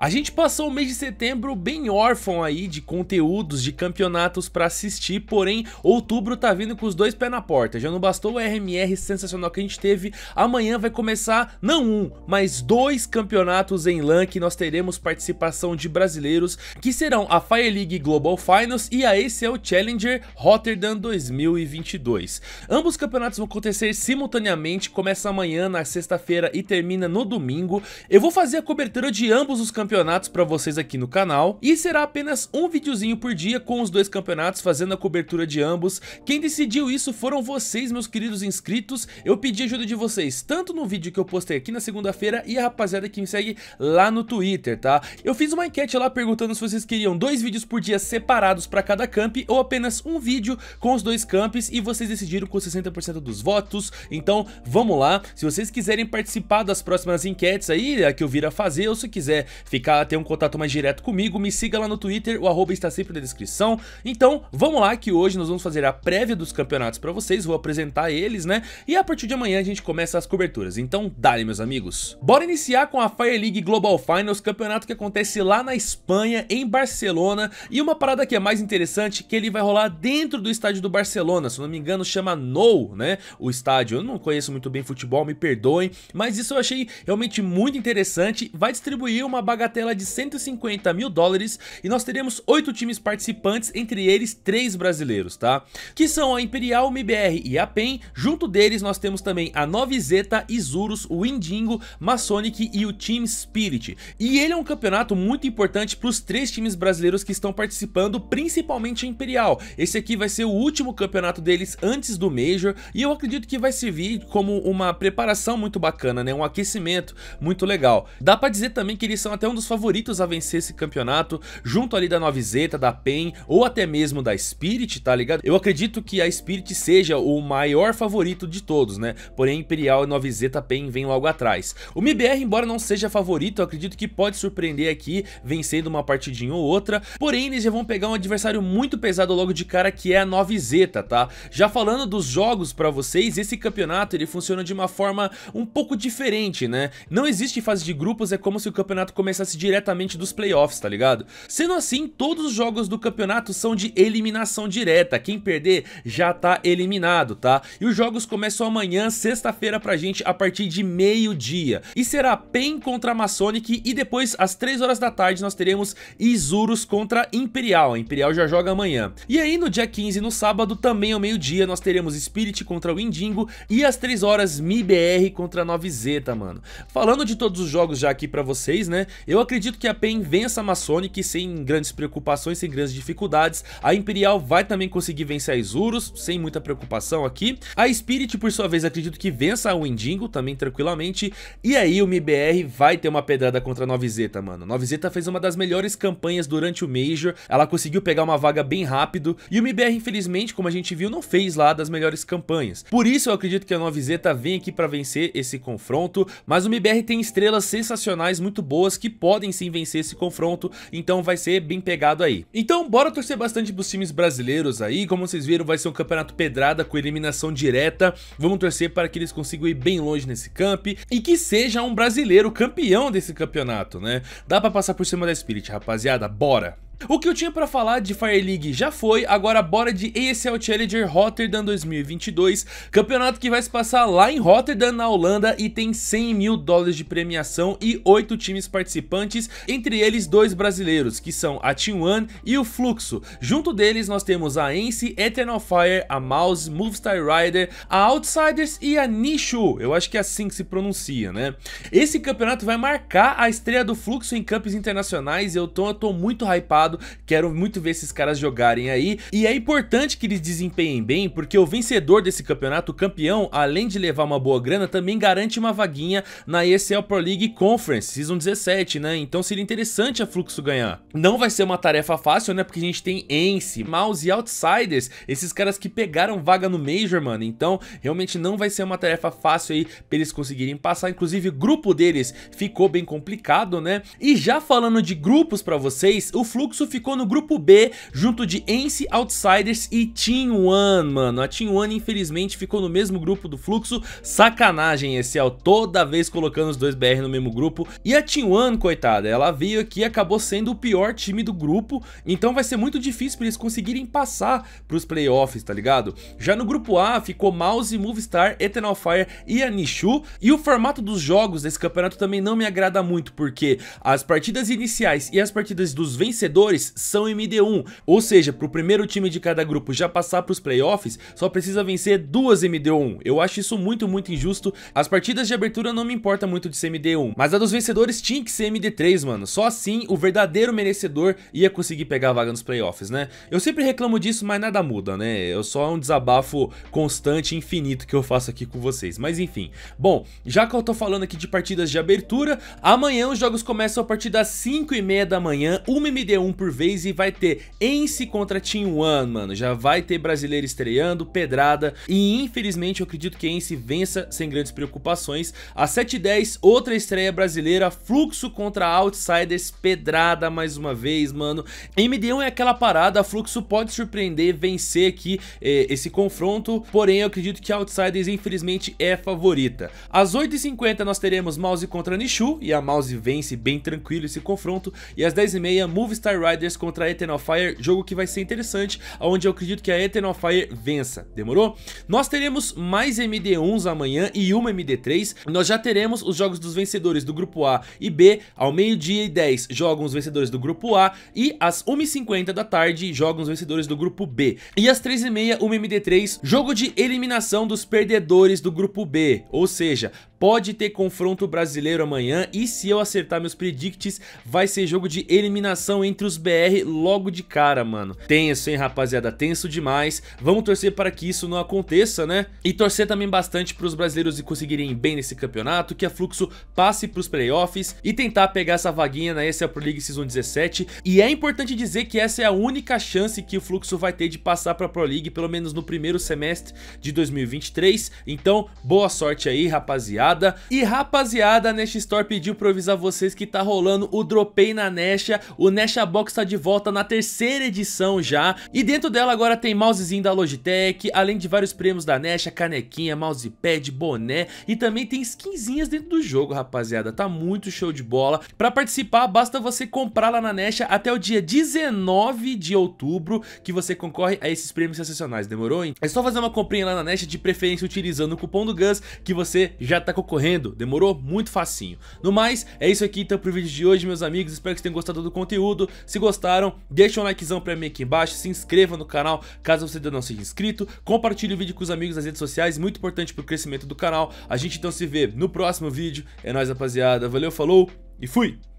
A gente passou o mês de setembro bem órfão aí de conteúdos, de campeonatos para assistir, porém outubro tá vindo com os dois pés na porta. Já não bastou o RMR sensacional que a gente teve, amanhã vai começar não um, mas dois campeonatos em LAN que nós teremos participação de brasileiros, que serão a Fire League Global Finals e a esse Challenger Rotterdam 2022. Ambos campeonatos vão acontecer simultaneamente, começa amanhã na sexta-feira e termina no domingo. Eu vou fazer a cobertura de ambos os campeonatos campeonatos para vocês aqui no canal e será apenas um videozinho por dia com os dois campeonatos fazendo a cobertura de ambos. Quem decidiu isso foram vocês, meus queridos inscritos. Eu pedi ajuda de vocês tanto no vídeo que eu postei aqui na segunda-feira e a rapaziada que me segue lá no Twitter, tá? Eu fiz uma enquete lá perguntando se vocês queriam dois vídeos por dia separados para cada camp ou apenas um vídeo com os dois camps e vocês decidiram com 60% dos votos. Então, vamos lá. Se vocês quiserem participar das próximas enquetes aí, a que eu vir a fazer ou se quiser ficar clicar, ter um contato mais direto comigo, me siga lá no Twitter, o arroba está sempre na descrição. Então, vamos lá que hoje nós vamos fazer a prévia dos campeonatos para vocês, vou apresentar eles, né? E a partir de amanhã a gente começa as coberturas, então dale meus amigos. Bora iniciar com a Fire League Global Finals, campeonato que acontece lá na Espanha, em Barcelona, e uma parada que é mais interessante, que ele vai rolar dentro do estádio do Barcelona, se não me engano chama Nou, né? O estádio, eu não conheço muito bem futebol, me perdoem, mas isso eu achei realmente muito interessante, vai distribuir uma bagagem bagatela de 150 mil dólares e nós teremos 8 times participantes, entre eles 3 brasileiros, tá? Que são a Imperial, MBR e a PEN, junto deles nós temos também a 9 Zeta, Isurus, o Indingo, Masonic e o Team Spirit. E ele é um campeonato muito importante para os três times brasileiros que estão participando, principalmente a Imperial. Esse aqui vai ser o último campeonato deles antes do Major e eu acredito que vai servir como uma preparação muito bacana, né? Um aquecimento muito legal. Dá pra dizer também que eles são até um dos favoritos a vencer esse campeonato, junto ali da Novizeta, da PEN ou até mesmo da Spirit, tá ligado? Eu acredito que a Spirit seja o maior favorito de todos, né? Porém, Imperial e Novizeta PEN vem logo atrás. O MBR, embora não seja favorito, eu acredito que pode surpreender aqui, vencendo uma partidinha ou outra. Porém, eles já vão pegar um adversário muito pesado logo de cara, que é a Novizeta, tá? Já falando dos jogos pra vocês, esse campeonato ele funciona de uma forma um pouco diferente, né? Não existe fase de grupos, é como se o campeonato começasse classificasse diretamente dos playoffs, tá ligado? Sendo assim, todos os jogos do campeonato são de eliminação direta, quem perder já tá eliminado, tá? E os jogos começam amanhã, sexta-feira pra gente, a partir de meio-dia. E será PEN contra Masonic e depois, às 3 horas da tarde, nós teremos Isurus contra Imperial. A Imperial já joga amanhã. E aí, no dia 15, no sábado, também ao meio-dia, nós teremos Spirit contra Windingo e às 3 horas, MIBR contra 9Z, mano. Falando de todos os jogos já aqui pra vocês, né? Eu acredito que a PEN vença a Masonic sem grandes preocupações, sem grandes dificuldades. A Imperial vai também conseguir vencer a Isurus, sem muita preocupação aqui. A Spirit, por sua vez, acredito que vença a Windingo também tranquilamente. E aí o MBR vai ter uma pedrada contra a Novizeta, mano. Novizeta fez uma das melhores campanhas durante o Major. Ela conseguiu pegar uma vaga bem rápido. E o MBR, infelizmente, como a gente viu, não fez lá das melhores campanhas. Por isso eu acredito que a Novizeta vem aqui para vencer esse confronto. Mas o MBR tem estrelas sensacionais, muito boas, que podem sim vencer esse confronto, então vai ser bem pegado aí. Então bora torcer bastante pros times brasileiros aí, como vocês viram vai ser um campeonato pedrada com eliminação direta, vamos torcer para que eles consigam ir bem longe nesse camp e que seja um brasileiro campeão desse campeonato, né? Dá pra passar por cima da Spirit, rapaziada, bora! O que eu tinha para falar de Fire League já foi, agora bora de ESL Challenger Rotterdam 2022, campeonato que vai se passar lá em Rotterdam, na Holanda, e tem 100 mil dólares de premiação e 8 times participantes, entre eles dois brasileiros, que são a Team One e o Fluxo. Junto deles nós temos a Ence, Eternal Fire, a Mouse, Movistar Rider, a Outsiders e a Nishu, eu acho que é assim que se pronuncia, né? Esse campeonato vai marcar a estreia do Fluxo em campos internacionais, eu tô, eu tô muito hypado, passado. Quero muito ver esses caras jogarem aí. E é importante que eles desempenhem bem, porque o vencedor desse campeonato, o campeão, além de levar uma boa grana, também garante uma vaguinha na ESL Pro League Conference, Season 17, né? Então seria interessante a Fluxo ganhar. Não vai ser uma tarefa fácil, né? Porque a gente tem Ence, Mouse e Outsiders, esses caras que pegaram vaga no Major, mano. Então, realmente não vai ser uma tarefa fácil aí pra eles conseguirem passar. Inclusive, o grupo deles ficou bem complicado, né? E já falando de grupos pra vocês, o Fluxo ficou no grupo B, junto de Ence, Outsiders e Team One, mano. A Team One, infelizmente, ficou no mesmo grupo do Fluxo. Sacanagem, Excel, é toda vez colocando os dois BR no mesmo grupo. E a Team One, coitada, ela veio aqui e acabou sendo o pior time do grupo, então vai ser muito difícil pra eles conseguirem passar pros playoffs, tá ligado? Já no grupo A, ficou Mouse, Movistar, Eternal Fire e a Nishu. E o formato dos jogos desse campeonato também não me agrada muito, porque as partidas iniciais e as partidas dos vencedores são MD1, ou seja, para o primeiro time de cada grupo já passar para os playoffs, só precisa vencer duas MD1. Eu acho isso muito, muito injusto. As partidas de abertura não me importa muito de ser MD1, mas a dos vencedores tinha que ser MD3, mano. Só assim o verdadeiro merecedor ia conseguir pegar a vaga nos playoffs, né? Eu sempre reclamo disso, mas nada muda, né? Eu só é um desabafo constante, infinito que eu faço aqui com vocês. Mas enfim. Bom, já que eu tô falando aqui de partidas de abertura, amanhã os jogos começam a partir das 5 e meia da manhã, uma MD1 um por vez e vai ter Ence contra Team One, mano. Já vai ter brasileiro estreando, pedrada. E infelizmente eu acredito que Ence vença sem grandes preocupações. A 10, outra estreia brasileira, Fluxo contra Outsiders, pedrada mais uma vez, mano. MD1 é aquela parada, Fluxo pode surpreender, vencer aqui eh, esse confronto. Porém, eu acredito que Outsiders infelizmente é favorita. Às 8h50 nós teremos Mouse contra Nishu e a Mouse vence bem tranquilo esse confronto. E às 10h30, Movistar Riders contra Eternal Fire, jogo que vai ser interessante, onde eu acredito que a Eternal Fire vença, demorou? Nós teremos mais MD1s amanhã e uma MD3, nós já teremos os jogos dos vencedores do grupo A e B, ao meio-dia e 10 jogam os vencedores do grupo A e às 1h50 da tarde jogam os vencedores do grupo B. E às 3h30, uma MD3, jogo de eliminação dos perdedores do grupo B, ou seja, pode ter confronto brasileiro amanhã e se eu acertar meus predicts, vai ser jogo de eliminação entre os BR logo de cara, mano. Tenso, hein, rapaziada? Tenso demais. Vamos torcer para que isso não aconteça, né? E torcer também bastante para os brasileiros conseguirem bem nesse campeonato, que a Fluxo passe para os playoffs e tentar pegar essa vaguinha na ESL Pro League Season 17. E é importante dizer que essa é a única chance que o Fluxo vai ter de passar para a Pro League, pelo menos no primeiro semestre de 2023. Então, boa sorte aí, rapaziada. E rapaziada, a Nash Store pediu para avisar vocês que tá rolando o Dropei na Nesha, o Nesha Ball Xbox está de volta na terceira edição já, e dentro dela agora tem mousezinho da Logitech, além de vários prêmios da Nesh, canequinha, mousepad, boné, e também tem skinzinhas dentro do jogo, rapaziada, tá muito show de bola. Para participar, basta você comprar lá na Nesh até o dia 19 de outubro, que você concorre a esses prêmios sensacionais, demorou, hein? É só fazer uma comprinha lá na Nesh, de preferência utilizando o cupom do Gus, que você já tá concorrendo, demorou? Muito facinho. No mais, é isso aqui então pro vídeo de hoje, meus amigos, espero que vocês tenham gostado do conteúdo, se gostaram, deixa um likezão pra mim aqui embaixo, se inscreva no canal caso você ainda não seja inscrito, compartilhe o vídeo com os amigos nas redes sociais, muito importante pro crescimento do canal. A gente então se vê no próximo vídeo. É nóis, rapaziada. Valeu, falou e fui!